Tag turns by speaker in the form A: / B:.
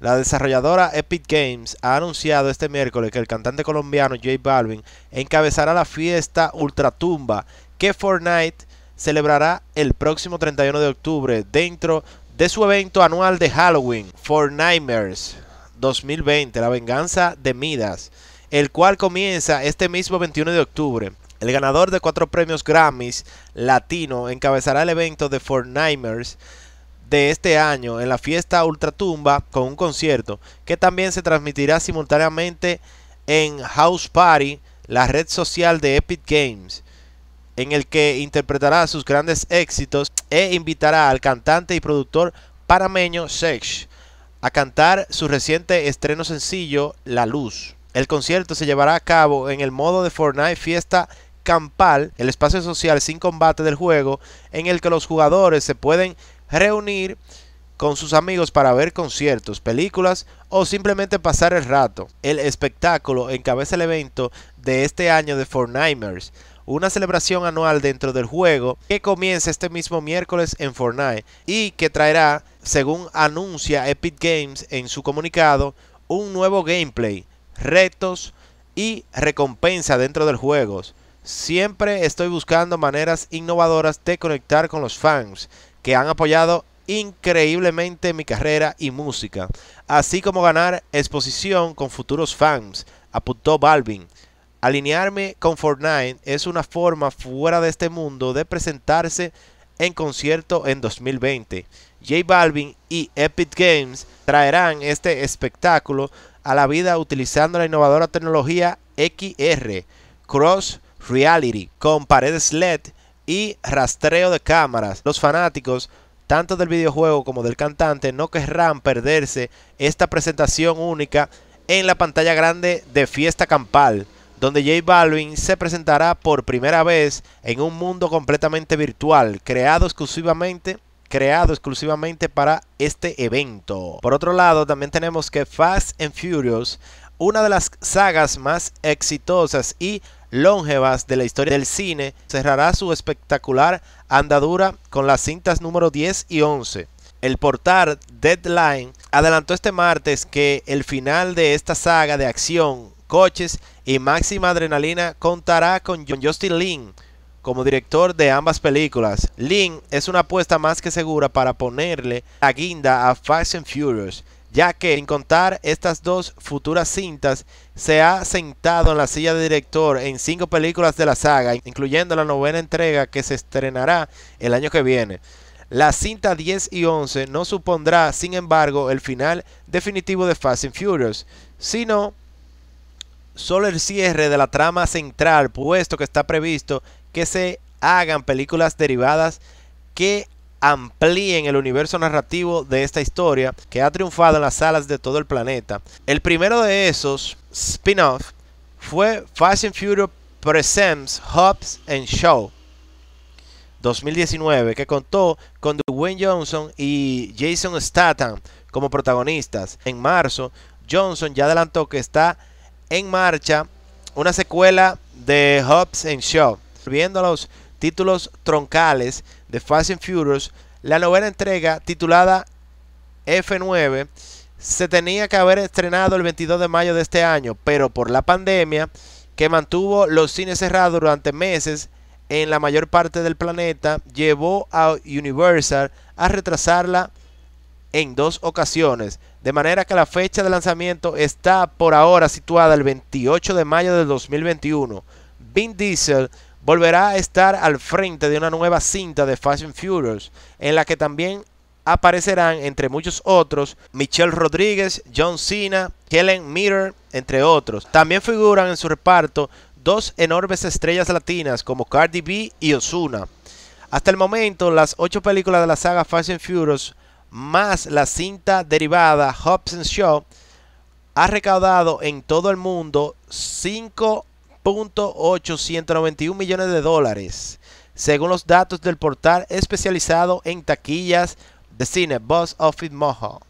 A: La desarrolladora Epic Games ha anunciado este miércoles que el cantante colombiano J Balvin encabezará la fiesta Ultratumba que Fortnite celebrará el próximo 31 de octubre dentro de su evento anual de Halloween, Fortnightmares 2020, la venganza de Midas, el cual comienza este mismo 21 de octubre. El ganador de cuatro premios Grammys latino encabezará el evento de Fortnightmares de este año en la fiesta Ultratumba con un concierto que también se transmitirá simultáneamente en House Party, la red social de Epic Games, en el que interpretará sus grandes éxitos e invitará al cantante y productor parameño Sex a cantar su reciente estreno sencillo La Luz. El concierto se llevará a cabo en el modo de Fortnite Fiesta Campal, el espacio social sin combate del juego, en el que los jugadores se pueden reunir con sus amigos para ver conciertos, películas o simplemente pasar el rato. El espectáculo encabeza el evento de este año de Fortnite, una celebración anual dentro del juego que comienza este mismo miércoles en Fortnite y que traerá, según anuncia Epic Games en su comunicado, un nuevo gameplay, retos y recompensa dentro del juego. Siempre estoy buscando maneras innovadoras de conectar con los fans que han apoyado increíblemente mi carrera y música, así como ganar exposición con futuros fans, apuntó Balvin. Alinearme con Fortnite es una forma fuera de este mundo de presentarse en concierto en 2020. J Balvin y Epic Games traerán este espectáculo a la vida utilizando la innovadora tecnología XR, Cross Reality, con paredes LED y rastreo de cámaras. Los fanáticos, tanto del videojuego como del cantante, no querrán perderse esta presentación única en la pantalla grande de Fiesta Campal, donde J Balvin se presentará por primera vez en un mundo completamente virtual, creado exclusivamente creado exclusivamente para este evento. Por otro lado, también tenemos que Fast and Furious, una de las sagas más exitosas y longevas de la historia del cine, cerrará su espectacular andadura con las cintas número 10 y 11. El portal Deadline adelantó este martes que el final de esta saga de acción, coches y máxima adrenalina contará con Justin Lin como director de ambas películas. Lin es una apuesta más que segura para ponerle la guinda a Fast and Furious ya que en contar estas dos futuras cintas se ha sentado en la silla de director en cinco películas de la saga, incluyendo la novena entrega que se estrenará el año que viene. La cinta 10 y 11 no supondrá, sin embargo, el final definitivo de Fast and Furious, sino solo el cierre de la trama central, puesto que está previsto que se hagan películas derivadas que amplíen el universo narrativo de esta historia que ha triunfado en las salas de todo el planeta. El primero de esos spin-off fue Fast and Furious Presents Hobbs and Show 2019 que contó con Dwayne Johnson y Jason Statham como protagonistas. En marzo, Johnson ya adelantó que está en marcha una secuela de Hobbs and Show, viéndolos títulos troncales de Fast and Furious, la novena entrega titulada F9 se tenía que haber estrenado el 22 de mayo de este año, pero por la pandemia que mantuvo los cines cerrados durante meses en la mayor parte del planeta, llevó a Universal a retrasarla en dos ocasiones, de manera que la fecha de lanzamiento está por ahora situada el 28 de mayo de 2021. Vin Diesel volverá a estar al frente de una nueva cinta de Fast and Furious, en la que también aparecerán, entre muchos otros, Michelle Rodríguez, John Cena, Helen Mirren, entre otros. También figuran en su reparto dos enormes estrellas latinas como Cardi B y Osuna. Hasta el momento, las ocho películas de la saga Fast and Furious más la cinta derivada Hobbs Shaw ha recaudado en todo el mundo 5 .891 millones de dólares, según los datos del portal especializado en taquillas de cine Boss Office Mojo.